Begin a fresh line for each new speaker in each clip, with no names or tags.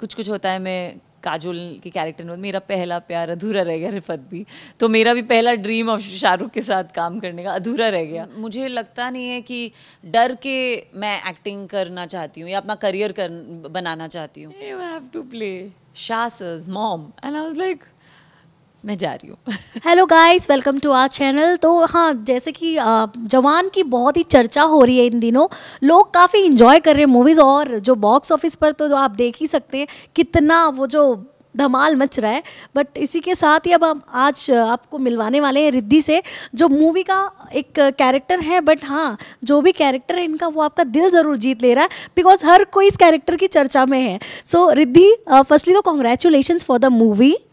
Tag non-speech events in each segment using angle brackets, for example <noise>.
कुछ कुछ होता है मैं काजोल के कैरेक्टर में मेरा पहला प्यार अधूरा रह गया रिफत भी तो मेरा भी पहला ड्रीम ऑफ शाहरुख के साथ काम करने का अधूरा रह गया मुझे लगता नहीं है कि डर के मैं एक्टिंग करना चाहती हूँ या अपना करियर कर बनाना चाहती हूँ शाह mom and I was like मैं जा रही हूँ
hello guys welcome to our channel तो हाँ जैसे कि जवान की बहुत ही चर्चा हो रही है इन दिनों लोग काफ़ी इंजॉय कर रहे हैं मूवीज़ और जो बॉक्स ऑफिस पर तो आप देख ही सकते हैं कितना वो जो धमाल मच रहा है बट इसी के साथ ही अब हम आज आपको मिलवाने वाले हैं रिद्धि से जो मूवी का एक कैरेक्टर है बट हाँ जो भी कैरेक्टर है इनका वो आपका दिल ज़रूर जीत ले रहा है बिकॉज हर कोई इस कैरेक्टर की चर्चा में है सो so, रिद्धि फर्स्टली तो congratulation for the movie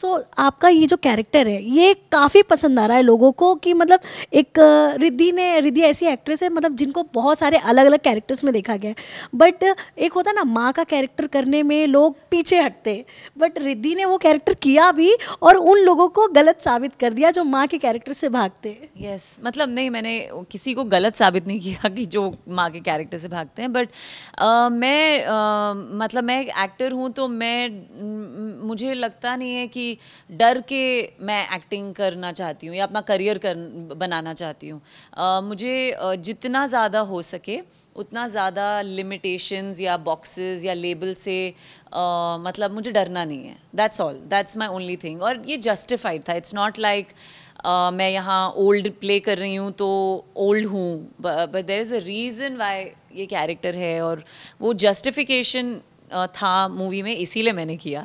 so आपका ये जो कैरेक्टर है ये काफ़ी पसंद आ रहा है लोगों को कि मतलब एक रिद्धि ने रिद्धि ऐसी एक्ट्रेस है मतलब जिनको बहुत सारे अलग अलग कैरेक्टर्स में देखा गया है बट एक होता ना माँ का कैरेक्टर करने में लोग पीछे हटते बट रिद्धि ने वो कैरेक्टर किया भी और उन लोगों को गलत साबित कर दिया जो माँ के कैरेक्टर से भागते
यस yes, मतलब नहीं मैंने किसी को गलत साबित नहीं किया कि जो माँ के कैरेक्टर से भागते हैं बट uh, मैं uh, मतलब मैं एक्टर हूँ तो मैं मुझे लगता नहीं है कि डर के मैं एक्टिंग करना चाहती हूँ या अपना करियर कर बनाना चाहती हूँ मुझे जितना ज़्यादा हो सके उतना ज़्यादा लिमिटेशंस या बॉक्सेस या लेबल से आ, मतलब मुझे डरना नहीं है that's all that's my only thing और ये जस्टिफाइड था इट्स नॉट लाइक मैं यहाँ ओल्ड प्ले कर रही हूँ तो ओल्ड हूँ but there is a reason why ये कैरेक्टर है और वो जस्टिफिकेशन था मूवी में इसीलिए मैंने किया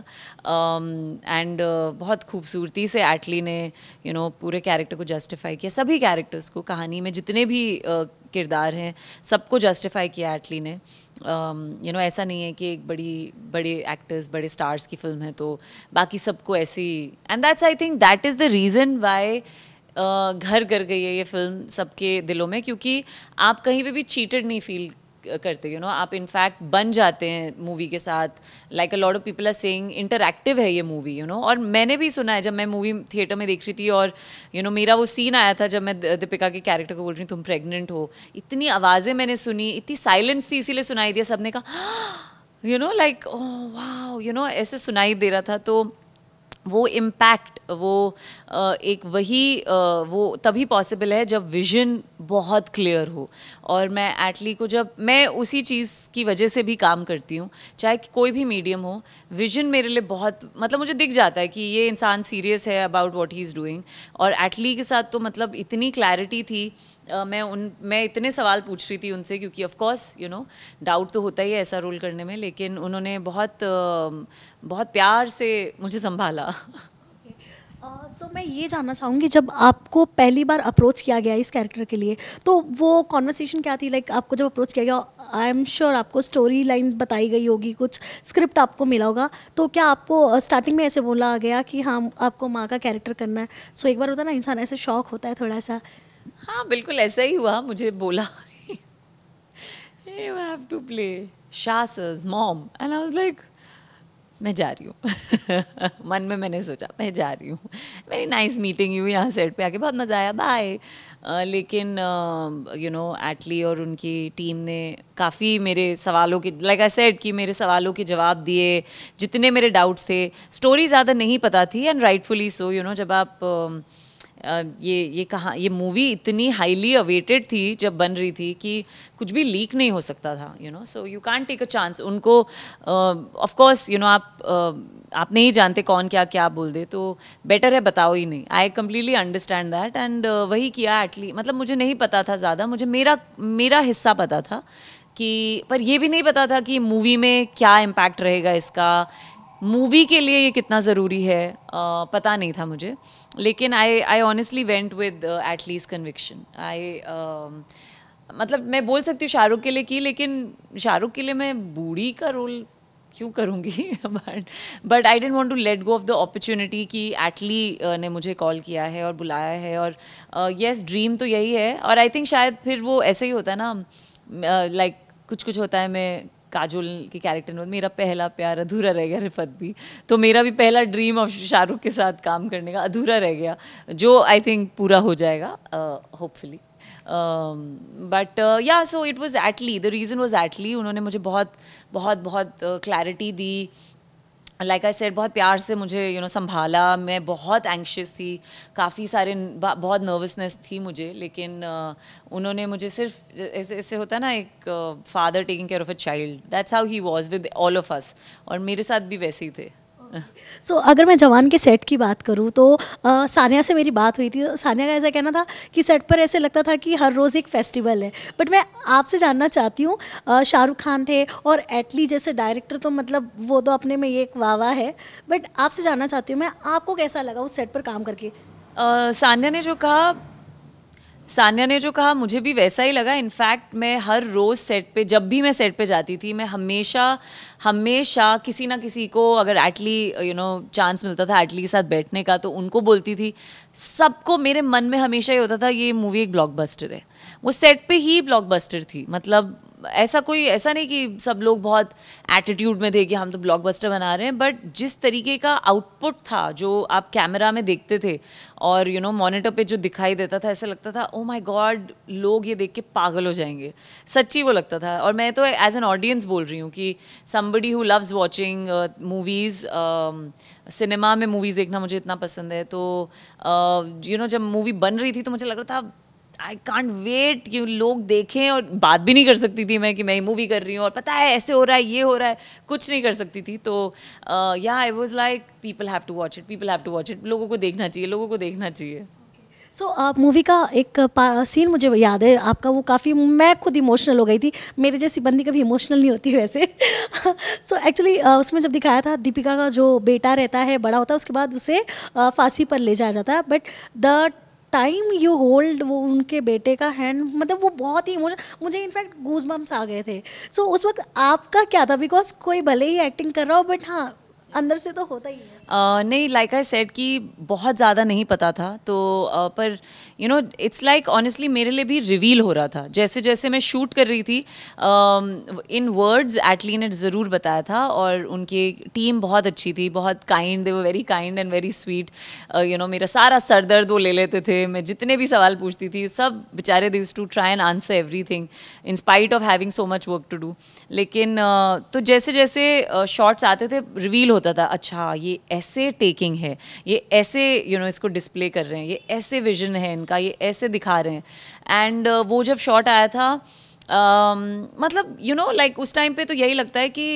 एंड um, uh, बहुत खूबसूरती से एटली ने यू you नो know, पूरे कैरेक्टर को जस्टिफाई किया सभी कैरेक्टर्स को कहानी में जितने भी uh, किरदार हैं सबको जस्टिफाई किया एटली ने यू um, नो ऐसा नहीं है कि एक बड़ी बड़े एक्टर्स बड़े स्टार्स की फिल्म है तो बाकी सबको ऐसी and that's I think that is the reason why घर कर गई है ये फिल्म सबके दिलों में क्योंकि आप कहीं पे भी चीटेड नहीं फील करते यू नो आप इनफैक्ट बन जाते हैं मूवी के साथ like a lot of people are saying interactive है ये मूवी यू नो और मैंने भी सुना है जब मैं मूवी थिएटर में देख रही थी और यू you नो know, मेरा वो सीन आया था जब मैं दीपिका के कैरेक्टर को बोल रही तुम प्रेगनेंट हो इतनी आवाज़ें मैंने सुनी इतनी साइलेंस थी इसीलिए सुनाई दिया सबने कहा यू नो लाइक ओ वाह यू नो ऐसे सुनाई दे रहा था तो वो इम्पैक्ट वो एक वही वो तभी पॉसिबल है जब विजन बहुत क्लियर हो और मैं एटली को जब मैं उसी चीज़ की वजह से भी काम करती हूँ चाहे कोई भी मीडियम हो विजन मेरे लिए बहुत मतलब मुझे दिख जाता है कि ये इंसान सीरियस है about what he is doing और एटली के साथ तो मतलब इतनी क्लैरिटी थी Uh, मैं उन मैं इतने सवाल पूछ रही थी उनसे क्योंकि of course you know doubt तो होता ही है ऐसा रोल करने में लेकिन उन्होंने बहुत बहुत प्यार से मुझे संभाला
सो मैं ये जानना चाहूँगी जब आपको पहली बार अप्रोच किया गया इस कैरेक्टर के लिए तो वो कॉन्वर्सेशन क्या थी लाइक like, आपको जब अप्रोच किया गया आई एम श्योर आपको स्टोरी लाइन बताई गई होगी कुछ स्क्रिप्ट आपको मिला होगा तो क्या आपको स्टार्टिंग में ऐसे बोला गया कि हाँ आपको माँ का कैरेक्टर करना है सो so, एक बार होता है ना इंसान ऐसे शौक होता है थोड़ा सा
हाँ बिल्कुल ऐसा ही हुआ मुझे बोला यू हैव टू प्ले शासर्स mom and I was like मैं जा रही हूँ <laughs> मन में मैंने सोचा मैं जा रही हूँ वेरी नाइस मीटिंग यू यहाँ सेट पे आके बहुत मज़ा आया बाय uh, लेकिन यू नो एटली और उनकी टीम ने काफ़ी मेरे सवालों के लाइक आई सेड कि मेरे सवालों के जवाब दिए जितने मेरे डाउट्स थे स्टोरी ज़्यादा नहीं पता थी and rightfully so you know जब आप uh, ये ये कहा ये मूवी इतनी हाईली अवेटेड थी जब बन रही थी कि कुछ भी लीक नहीं हो सकता था you know so you can take a chance उनको ऑफ कोर्स यू नो आप uh, आप नहीं जानते कौन क्या क्या बोल दे तो बेटर है बताओ ही नहीं I completely understand that and वही किया एटली मतलब मुझे नहीं पता था ज़्यादा मुझे मेरा मेरा हिस्सा पता था कि पर यह भी नहीं पता था कि मूवी में क्या इम्पैक्ट रहेगा इसका मूवी के लिए ये कितना ज़रूरी है आ, पता नहीं था मुझे लेकिन I I honestly went with at least conviction I मतलब मैं बोल सकती हूँ शाहरुख के लिए की लेकिन शाहरुख के लिए मैं बूढ़ी का रोल क्यों करूँगी but but I didn't want to let go of the opportunity कि एटली uh, ने मुझे कॉल किया है और बुलाया है और येस uh, ड्रीम yes, तो यही है और आई थिंक शायद फिर वो ऐसे ही होता है ना लाइक uh, like, कुछ कुछ होता है मैं काजोल के कैरेक्टर में मेरा पहला प्यार अधूरा रह गया रिफत भी तो मेरा भी पहला ड्रीम ऑफ शाहरुख के साथ काम करने का अधूरा रह गया जो आई थिंक पूरा हो जाएगा hopefully but yeah so it was Atlee the reason was Atlee उन्होंने मुझे बहुत बहुत बहुत क्लैरिटी uh, दी लाइक आई सेड बहुत प्यार से मुझे यू you नो know, संभाला मैं बहुत एंक्शियस थी काफ़ी सारे बहुत नर्वसनेस थी मुझे लेकिन uh, उन्होंने मुझे सिर्फ ऐसे होता ना एक father taking care of a child that's how he was with all of us और मेरे साथ भी वैसे ही थे
सो so, अगर मैं जवान के सेट की बात करूँ तो आ, सानिया से मेरी बात हुई थी सानिया का ऐसा कहना था कि सेट पर ऐसे लगता था कि हर रोज़ एक फेस्टिवल है बट मैं आपसे जानना चाहती हूँ शाहरुख खान थे और एटली जैसे डायरेक्टर तो मतलब वो तो अपने में ये एक वाह है बट आपसे जानना चाहती हूँ मैं आपको कैसा लगा उस सेट पर काम करके
सानिया ने जो कहा सानिया ने जो कहा मुझे भी वैसा ही लगा इनफैक्ट मैं हर रोज़ सेट पे जब भी मैं सेट पे जाती थी मैं हमेशा हमेशा किसी ना किसी को अगर एटली यू नो चांस मिलता था एटली के साथ बैठने का तो उनको बोलती थी सबको मेरे मन में हमेशा ये होता था ये मूवी एक ब्लॉकबस्टर है वो सेट पे ही ब्लॉकबस्टर थी मतलब ऐसा कोई ऐसा नहीं कि सब लोग बहुत एटीट्यूड में थे कि हम तो ब्लॉकबस्टर बना रहे हैं बट जिस तरीके का आउटपुट था जो आप कैमरा में देखते थे और यू नो मॉनिटर पे जो दिखाई देता था ऐसा लगता था ओ माय गॉड लोग ये देख के पागल हो जाएंगे सच्ची वो लगता था और मैं तो एज एन ऑडियंस बोल रही हूँ कि somebody who loves watching movies cinema में मूवीज़ देखना मुझे इतना पसंद है तो you uh, know you know, जब मूवी बन रही थी तो मुझे लग रहा था आई कॉन्ट वेट कि लोग देखें और बात भी नहीं कर सकती थी मैं कि मैं मूवी कर रही हूँ और पता है ऐसे हो रहा है ये हो रहा है कुछ नहीं कर सकती थी तो yeah I was like people have to watch it people have to watch it लोगों को देखना चाहिए लोगों को देखना चाहिए
सो so, मूवी uh, का एक सीन मुझे याद है आपका वो काफ़ी मैं खुद इमोशनल हो गई थी मेरे जैसी बंदी कभी इमोशनल नहीं होती वैसे सो <laughs> so, एक्चुअली uh, उसमें जब दिखाया था दीपिका का जो बेटा रहता है बड़ा होता है उसके बाद उसे uh, फांसी पर ले जाया जाता है but the time you hold वो उनके बेटे का हैंड मतलब वो बहुत ही इमोशन मुझे इनफैक्ट गूज बम्स आ गए थे सो so, उस वक्त आपका क्या था बिकॉज कोई भले ही एक्टिंग कर रहा हो बट हाँ अंदर से तो होता ही है
नहीं लाइक आई सेड कि बहुत ज़्यादा नहीं पता था तो uh, पर you know it's like honestly मेरे लिए भी रिवील हो रहा था जैसे जैसे मैं शूट कर रही थी इन वर्ड्स एटली ने ज़रूर बताया था और उनकी टीम बहुत अच्छी थी बहुत काइंड दे वो very kind and very sweet you know मेरा सारा सर दर्द वो ले लेते थे मैं जितने भी सवाल पूछती थी सब बेचारे they to try and answer everything in spite of having so much work to do लेकिन uh, तो जैसे जैसे शॉर्ट्स आते थे रिवील होता था अच्छा ये ऐसे टेकिंग है ये ऐसे यू you नो know, इसको डिस्प्ले कर रहे हैं ये ऐसे विजन है इनका ये ऐसे दिखा रहे हैं एंड uh, वो जब शॉट आया था um, मतलब यू नो लाइक उस टाइम पे तो यही लगता है कि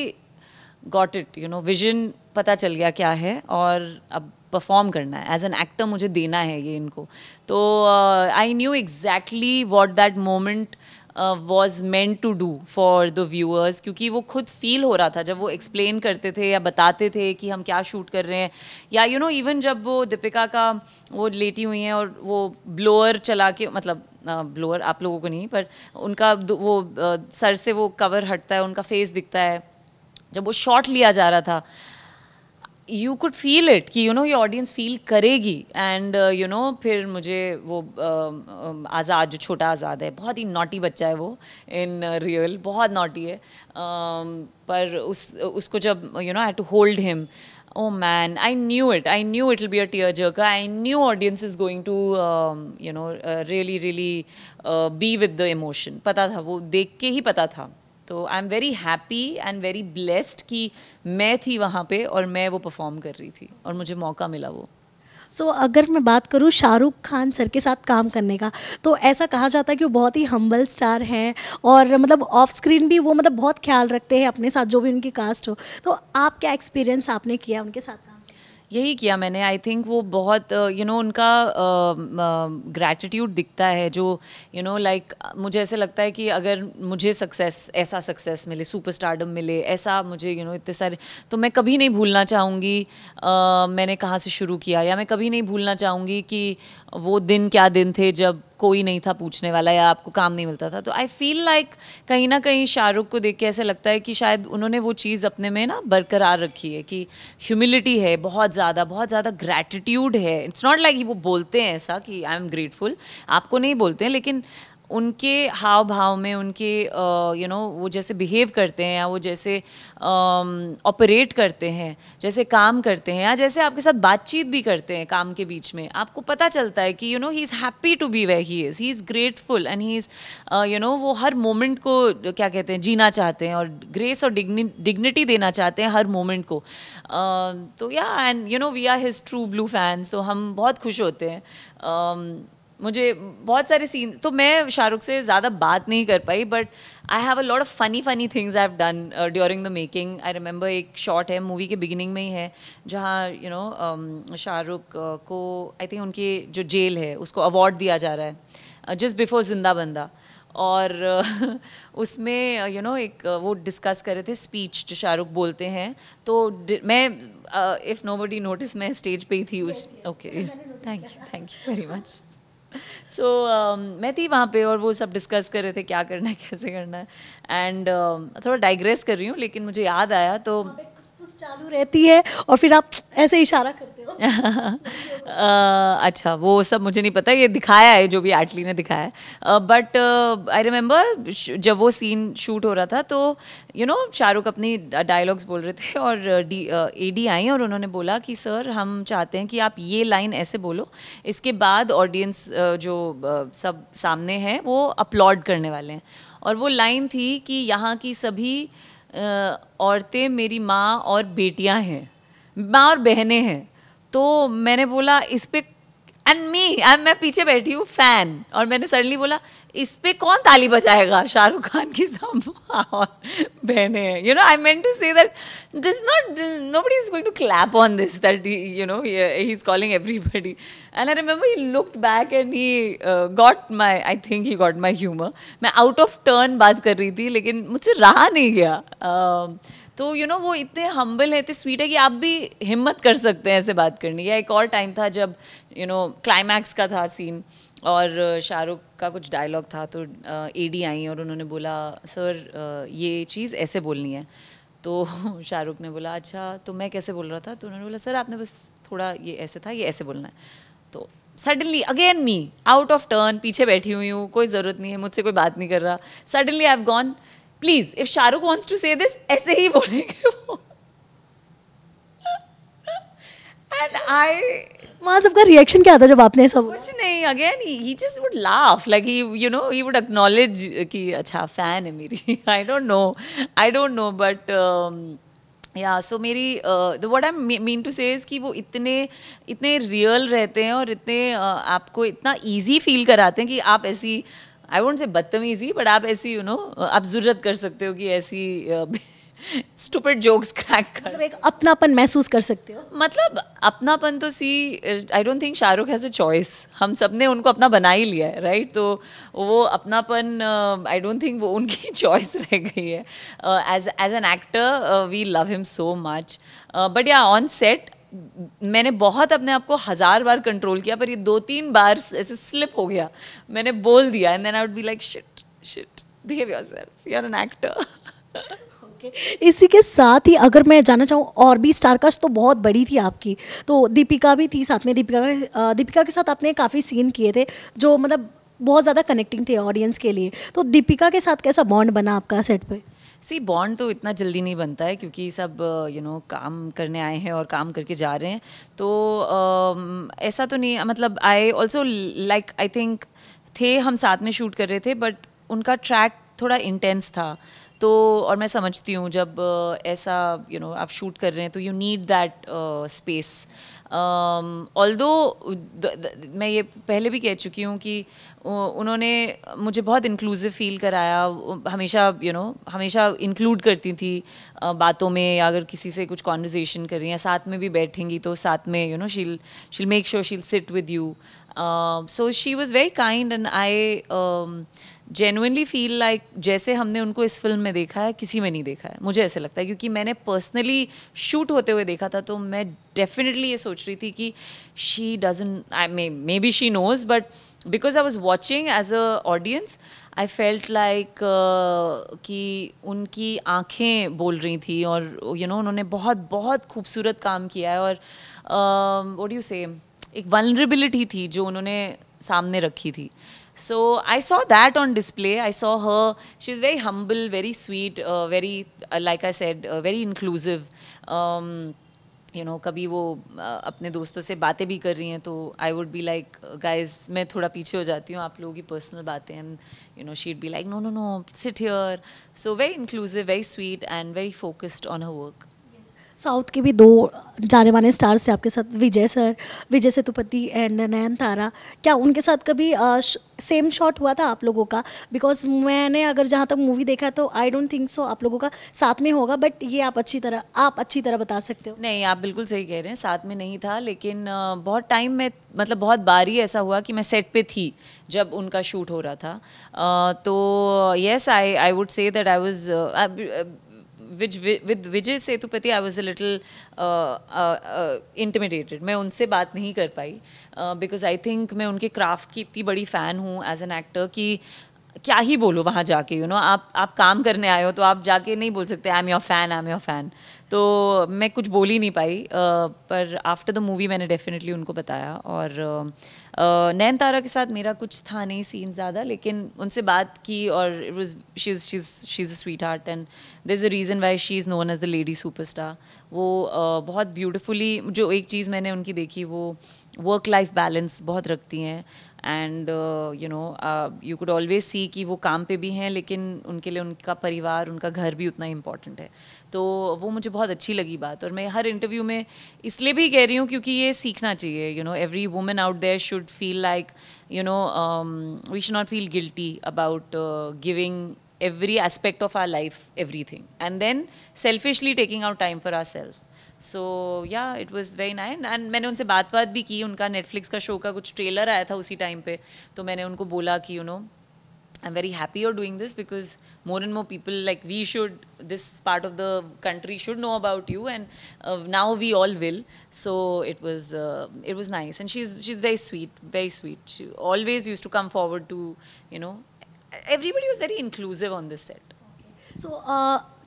got it you know vision पता चल गया क्या है और अब परफॉर्म करना है एज एन एक्टर मुझे देना है ये इनको तो I knew exactly what that moment was meant to do for the viewers क्योंकि वो खुद फील हो रहा था जब वो एक्सप्लेन करते थे या बताते थे कि हम क्या शूट कर रहे हैं या यू नो इवन जब वो दीपिका का वो लेटी हुई हैं और वो ब्लोअर चला के मतलब ब्लोअर आप लोगों को नहीं पर उनका वो सर से वो कवर हटता है उनका फेस दिखता है जब वो शॉट लिया जा रहा था यू कुड फील इट कि यू नो ये ऑडियंस फील करेगी एंड यू नो फिर मुझे वो uh, आज़ाद जो छोटा आज़ाद है बहुत ही नोटी बच्चा है वो इन रियल uh, बहुत नोटी है uh, पर उस उसको जब you know I to hold him oh man I knew it I knew it will be a tear jerk I knew audience is going to you know really really be with the emotion पता था वो देख के ही पता था तो I am very happy and very blessed कि मैं थी वहाँ पे और मैं वो परफॉर्म कर रही थी और मुझे मौका मिला वो
सो so, अगर मैं बात करूँ शाहरुख खान सर के साथ काम करने का तो ऐसा कहा जाता है कि वो बहुत ही हम्बल स्टार हैं और मतलब ऑफ स्क्रीन भी वो मतलब बहुत ख्याल रखते हैं अपने साथ जो भी उनकी कास्ट हो तो आप क्या एक्सपीरियंस आपने किया उनके साथ
यही किया मैंने आई थिंक वो बहुत you uh, know you know, उनका ग्रैटिट्यूड uh, uh, दिखता है जो यू नो लाइक मुझे ऐसे लगता है कि अगर मुझे सक्सेस ऐसा सक्सेस मिले सुपर स्टारडम मिले ऐसा मुझे यू you नो know, इतने सारे तो मैं कभी नहीं भूलना चाहूँगी uh, मैंने कहाँ से शुरू किया या मैं कभी नहीं भूलना चाहूँगी कि वो दिन क्या दिन थे जब कोई नहीं था पूछने वाला या आपको काम नहीं मिलता था तो आई फील लाइक कहीं ना कहीं शाहरुख को देख के ऐसे लगता है कि शायद उन्होंने वो चीज़ अपने में ना बरकरार रखी है कि ह्यूमिलिटी है बहुत ज़्यादा बहुत ज़्यादा ग्रैटिट्यूड है इट्स नॉट लाइक वो बोलते हैं ऐसा कि आई एम ग्रेटफुल आपको नहीं बोलते हैं लेकिन उनके हाव भाव में उनके यू नो वो जैसे बिहेव करते हैं या वो जैसे ऑपरेट करते हैं जैसे काम करते हैं या जैसे आपके साथ बातचीत भी करते हैं काम के बीच में आपको पता चलता है कि you know he is happy to be way he is he is grateful and he is you know वो हर मोमेंट को क्या कहते हैं जीना चाहते हैं और ग्रेस और डिग्निटी देना चाहते हैं हर मोमेंट को तो yeah and you know we are his true blue fans तो हम बहुत खुश होते हैं um, मुझे बहुत सारे सीन तो मैं शाहरुख से ज़्यादा बात नहीं कर पाई but I have a lot of funny funny things I have done during the making I remember एक शॉट है मूवी के बिगिनिंग में ही है जहाँ you know um, Shahrukh uh, को आई थिंक उनकी जो जेल है उसको अवार्ड दिया जा रहा है जस्ट uh, बिफोर जिंदा बंदा और uh, <laughs> उसमें यू नो एक वो डिस्कस कर रहे थे स्पीच जो शाहरुख बोलते हैं तो मैं इफ़ नो बडी नोटिस मैं स्टेज पे ही थी उस okay thank you thank you very much so so, uh, मैं थी वहाँ पे और वो सब डिस्कस कर रहे थे क्या करना है कैसे करना है एंड uh, um, थोड़ा डाइग्रेस कर रही हूँ लेकिन मुझे याद आया तो
चालू रहती है और फिर आप ऐसे इशारा करते हो <laughs>
अच्छा वो सब मुझे नहीं पता ये दिखाया है जो भी आटली ने दिखाया है बट आई रिमेम्बर जब वो सीन शूट हो रहा था तो यू नो शाहरुख अपनी डायलॉग्स बोल रहे थे और डी ए डी आई और उन्होंने बोला कि सर हम चाहते हैं कि आप ये लाइन ऐसे बोलो इसके बाद ऑडियंस जो सब सामने हैं वो अपलॉड करने वाले हैं और वो लाइन थी कि यहाँ की सभी औरतें मेरी माँ और बेटियाँ हैं माँ और बहनें हैं तो मैंने बोला इस पर एंड मी आई मैं पीछे बैठी हूँ फ़ैन और मैंने सडनली बोला इस पे कौन ताली बजाएगा शाहरुख खान की सब बहने you know I mean to say that this not nobody is going to clap on this that you know he is calling everybody and I remember he looked back and he got my I think he got my humour मैं out of turn बात कर रही थी लेकिन मुझसे रहा नहीं गया uh, तो यू you नो know, वो इतने हम्बल है इतने स्वीट है कि आप भी हिम्मत कर सकते हैं ऐसे बात करनी या एक और टाइम था जब यू नो क्लाइमैक्स का था सीन और शाहरुख का कुछ डायलॉग था तो ए डी आई और उन्होंने बोला सर ये चीज़ ऐसे बोलनी है तो <laughs> शाहरुख ने बोला अच्छा तो मैं कैसे बोल रहा था तो उन्होंने बोला सर आपने बस थोड़ा ये ऐसे था ये ऐसे बोलना है तो suddenly again me out of turn पीछे बैठी हुई हूँ कोई ज़रूरत नहीं है मुझसे कोई बात नहीं कर रहा suddenly I have gone please if Shahrukh wants to say this ऐसे ही बोलेंगे वो आई
वहाँ सबका रिएक्शन क्या था जब आपने ऐसा बोला कुछ
नहीं again he just would laugh like he you know he would acknowledge कि अच्छा फ़ैन है मेरी I don't know I don't know but yeah so मेरी the what I mean to say कि वो इतने इतने रियल रहते हैं और इतने uh, आपको इतना ईजी फील कराते हैं कि आप ऐसी आई वोट से बदतमीजी बट आप ऐसी यू you नो know, आप ज़रूरत कर सकते हो कि ऐसी uh, <laughs> स्टूपिड जोक्स क्रैक कर मतलब एक
अपनापन महसूस कर सकते हो
मतलब अपनापन तो see I don't think Shahrukh has a choice हम सब ने उनको अपना बना ही लिया है राइट तो वो अपनापन आई डोंट थिंक वो उनकी चॉइस <laughs> रह गई है as as an actor we love him so much but yeah on set मैंने बहुत अपने आप को हज़ार बार कंट्रोल किया पर ये दो तीन बार ऐसे स्लिप हो गया मैंने बोल दिया and then I would be like shit shit behave yourself you are an actor
इसी के साथ ही अगर मैं जानना चाहूँ और भी स्टारकास्ट तो बहुत बड़ी थी आपकी तो दीपिका भी थी साथ में दीपिका दीपिका के साथ आपने काफ़ी सीन किए थे जो मतलब बहुत ज़्यादा कनेक्टिंग थे ऑडियंस के लिए तो दीपिका के साथ कैसा बॉन्ड बना आपका सेट पर
सी बॉन्ड तो इतना जल्दी नहीं बनता है क्योंकि सब यू नो know, काम करने आए हैं और काम करके जा रहे हैं तो uh, ऐसा तो नहीं मतलब I also like I think थे हम साथ में शूट कर रहे थे बट उनका ट्रैक थोड़ा इंटेंस था तो और मैं समझती हूँ जब ऐसा यू नो आप शूट कर रहे हैं तो you need that space although मैं ये पहले भी कह चुकी हूँ कि उन्होंने मुझे बहुत इंक्लूसिव फील कराया हमेशा यू you नो know, हमेशा इंक्लूड करती थी बातों में अगर किसी से कुछ कॉन्वर्जेसन कर रही हैं साथ में भी बैठेंगी तो साथ में you know she'll she'll make sure she'll sit with you so she was very kind and I genuinely feel like जैसे हमने उनको इस फिल्म में देखा है किसी में नहीं देखा है मुझे ऐसे लगता है क्योंकि मैंने पर्सनली शूट होते हुए देखा था तो मैं डेफिनेटली ये सोच रही थी कि she doesn't I may be she knows but because I was watching as a audience I felt like कि उनकी आँखें बोल रही थी और यू you नो know, उन्होंने बहुत बहुत खूबसूरत काम किया है और वोट यू से एक वनरेबिलिटी थी जो उन्होंने सामने रखी थी So I saw that on display. I saw her. She's very humble, very sweet, uh, very, uh, like I said, uh, very inclusive. Um, you know कभी वो uh, अपने दोस्तों से बातें भी कर रही हैं तो I would be like guys मैं थोड़ा पीछे हो जाती हूँ आप लोगों की पर्सनल बातें and you know she'd be like no no no sit here so very inclusive very sweet and very focused on her work
south के भी दो जाने माने स्टार्स थे आपके साथ Vijay sir Vijay Sethupathi and Nayanthara क्या उनके साथ कभी सेम शॉट हुआ था आप लोगों का बिकॉज मैंने अगर जहाँ तक मूवी देखा तो आई डोंट थिंक सो आप लोगों का साथ में होगा बट ये
आप अच्छी तरह आप अच्छी तरह बता सकते हो नहीं आप बिल्कुल सही कह रहे हैं साथ में नहीं था लेकिन बहुत टाइम में मतलब बहुत बारी ऐसा हुआ कि मैं सेट पे थी जब उनका शूट हो रहा था तो yes I I would say that I was विज with Vijay Sethupathi I was a little intimidated मैं उनसे बात नहीं कर पाई बिकॉज आई थिंक मैं उनके क्राफ्ट की इतनी बड़ी फ़ैन हूँ एज एन एक्टर कि क्या ही बोलो वहाँ जाके यू you नो know? आप आप काम करने आए हो तो आप जाके नहीं बोल सकते I am your fan I am your fan तो मैं कुछ बोल ही नहीं पाई पर आफ्टर द मूवी मैंने डेफिनेटली उनको बताया और नैन तारा के साथ मेरा कुछ था नहीं सीन ज़्यादा लेकिन उनसे बात की और it was she is she is a sweetheart and there is a reason why she is known as the lady superstar वो बहुत ब्यूटिफुली जो एक चीज़ मैंने उनकी देखी वो वर्क लाइफ बैलेंस बहुत रखती हैं and you know you could always see कि वो काम पे भी हैं लेकिन उनके लिए उनका परिवार उनका घर भी उतना इम्पॉर्टेंट है तो वो मुझे बहुत अच्छी लगी बात और मैं हर इंटरव्यू में इसलिए भी कह रही हूँ क्योंकि ये सीखना चाहिए you know every women out there should feel like you know we should not feel guilty about giving every aspect of our life everything and then selfishly taking out time for our self so yeah it was very nice and मैंने उनसे बात बात भी की उनका Netflix का show का कुछ ट्रेलर आया था उसी टाइम पे तो मैंने उनको बोला कि you know I am very happy और doing this because more and more people like we should this part of the country should know about you and now we all will so it was it was nice and she is she is very sweet very sweet always used to come forward to you know everybody was very inclusive on this set so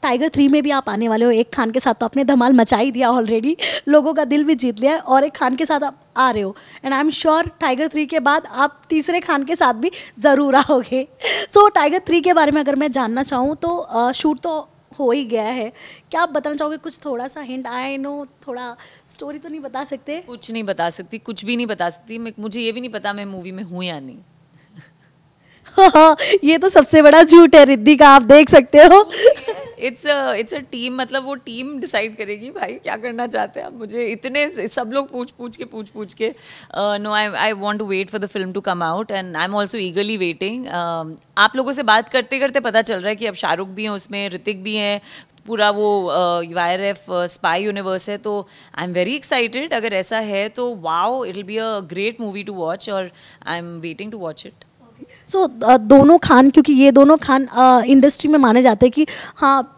Tiger three में भी आप आने वाले हो एक खान के साथ तो आपने धमाल मचा ही दिया ऑलरेडी लोगों का दिल भी जीत लिया है और एक खान के साथ आप आ रहे हो and I am sure Tiger three के बाद आप तीसरे खान के साथ भी ज़रूर आओगे सो टाइगर थ्री के बारे में अगर मैं जानना चाहूँ तो शूट uh, तो हो ही गया है क्या आप बताना चाहोगे कुछ थोड़ा सा हिंट आई नो थोड़ा स्टोरी तो नहीं बता सकते
कुछ नहीं बता सकती कुछ भी नहीं बता सकती मुझे ये भी नहीं पता मैं मूवी में हूँ या नहीं
<laughs> ये तो सबसे बड़ा झूठ है रिद्धि का आप देख सकते हो
इट्स इट्स अ टीम मतलब वो टीम डिसाइड करेगी भाई क्या करना चाहते हैं आप मुझे इतने सब लोग पूछ पूछ के पूछ पूछ के no I I want to wait for the film to come out and I am also eagerly waiting आप लोगों से बात करते करते पता चल रहा है कि अब शाहरुख भी हैं उसमें ऋतिक भी हैं पूरा वो Y R F spy universe है तो आई एम वेरी एक्साइटेड अगर ऐसा है तो wow it will be a great movie to watch और I am waiting to watch it
so so, uh, दोनों खान क्योंकि ये दोनों खान इंडस्ट्री uh, में माने जाते हैं कि हाँ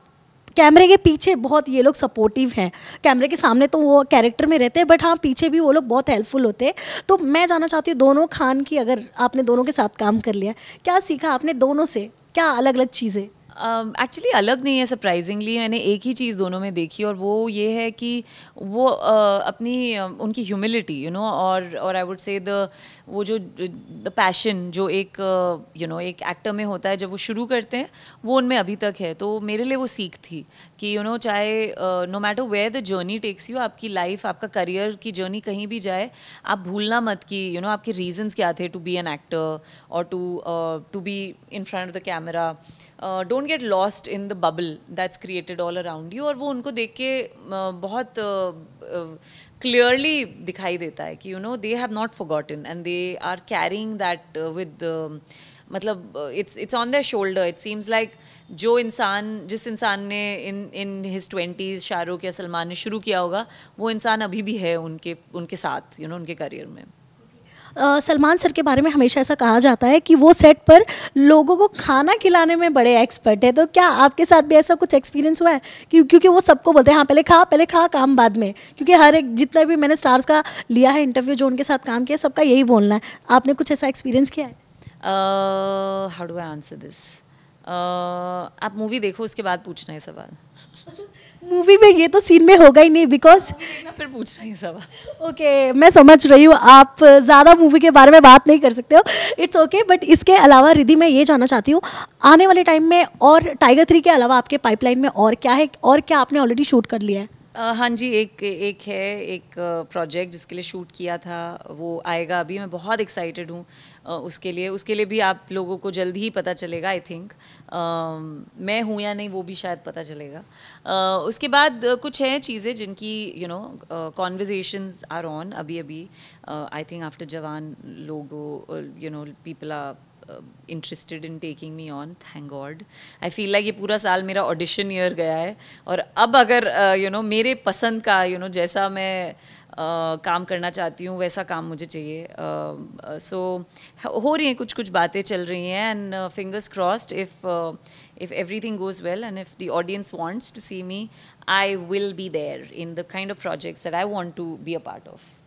कैमरे के पीछे बहुत ये लोग सपोर्टिव हैं कैमरे के सामने तो वो कैरेक्टर में रहते हैं बट हाँ पीछे भी वो लोग बहुत हेल्पफुल होते हैं तो मैं जानना चाहती हूँ दोनों खान की अगर आपने दोनों के साथ काम कर लिया क्या सीखा आपने
दोनों से क्या अलग अलग चीज़ें एक्चुअली um, अलग नहीं है सरप्राइजिंगली मैंने एक ही चीज़ दोनों में देखी और वो ये है कि वो uh, अपनी uh, उनकी ह्यूमिलिटी यू नो और और आई वुड से द वो जो द पैशन जो एक you uh, know you know, एक एक्टर में होता है जब वो शुरू करते हैं वो उनमें अभी तक है तो मेरे लिए वो सीख थी कि यू you नो know, चाहे no matter where the journey takes you आपकी लाइफ आपका करियर की जर्नी कहीं भी जाए आप भूलना मत कि यू नो आपके रीजन्स क्या थे टू बी एन एक्टर और to to be in front of the camera don't don't get lost in the bubble that's created all around you और वो उनको देख के बहुत क्लियरली दिखाई देता है कि you know they have not forgotten and they are carrying that with मतलब it's it's on their shoulder it seems like जो इंसान जिस इंसान ने in in his twenties Shahrukh या सलमान ने शुरू किया होगा वो इंसान अभी भी है उनके उनके साथ यू you नो know, उनके करियर में
सलमान सर के बारे में हमेशा ऐसा कहा जाता है कि वो सेट पर लोगों को खाना खिलाने में बड़े एक्सपर्ट है तो क्या आपके साथ भी ऐसा कुछ एक्सपीरियंस हुआ है कि क्योंकि वो सबको बोलते हैं हाँ पहले खा पहले खा काम बाद में क्योंकि हर एक जितना भी मैंने स्टार्स का लिया है इंटरव्यू जो उनके साथ काम किया सबका यही बोलना है आपने कुछ ऐसा एक्सपीरियंस किया है
how do I answer this आप मूवी देखो उसके बाद पूछना है सवाल
मूवी में ये तो सीन में होगा ही नहीं बिकॉज हाँ,
फिर पूछ रही सब
ओके मैं समझ रही हूँ आप ज़्यादा मूवी के बारे में बात नहीं कर सकते हो इट्स ओके बट इसके अलावा रिधि मैं ये जानना चाहती हूँ आने वाले टाइम में और टाइगर थ्री के अलावा आपके पाइपलाइन में और क्या है और क्या आपने ऑलरेडी शूट कर लिया है
हाँ जी एक एक है एक प्रोजेक्ट जिसके लिए शूट किया था वो आएगा अभी मैं बहुत एक्साइटेड हूँ उसके लिए उसके लिए भी आप लोगों को जल्द ही पता चलेगा आई थिंक मैं हूँ या नहीं वो भी शायद पता चलेगा uh, उसके बाद कुछ हैं चीज़ें जिनकी you know conversations are on अभी अभी आई थिंक आफ्टर जवान लोगो you know people are interested in taking me on thank god I feel like ये पूरा साल मेरा ऑडिशन ईयर गया है और अब अगर you uh, know you know, मेरे पसंद का यू you नो know, जैसा मैं Uh, काम करना चाहती हूँ वैसा काम मुझे चाहिए सो uh, uh, so, हो रही हैं कुछ कुछ बातें चल रही हैं and fingers crossed if if everything goes well and if the audience wants to see me I will be there in the kind of projects that I want to be a part of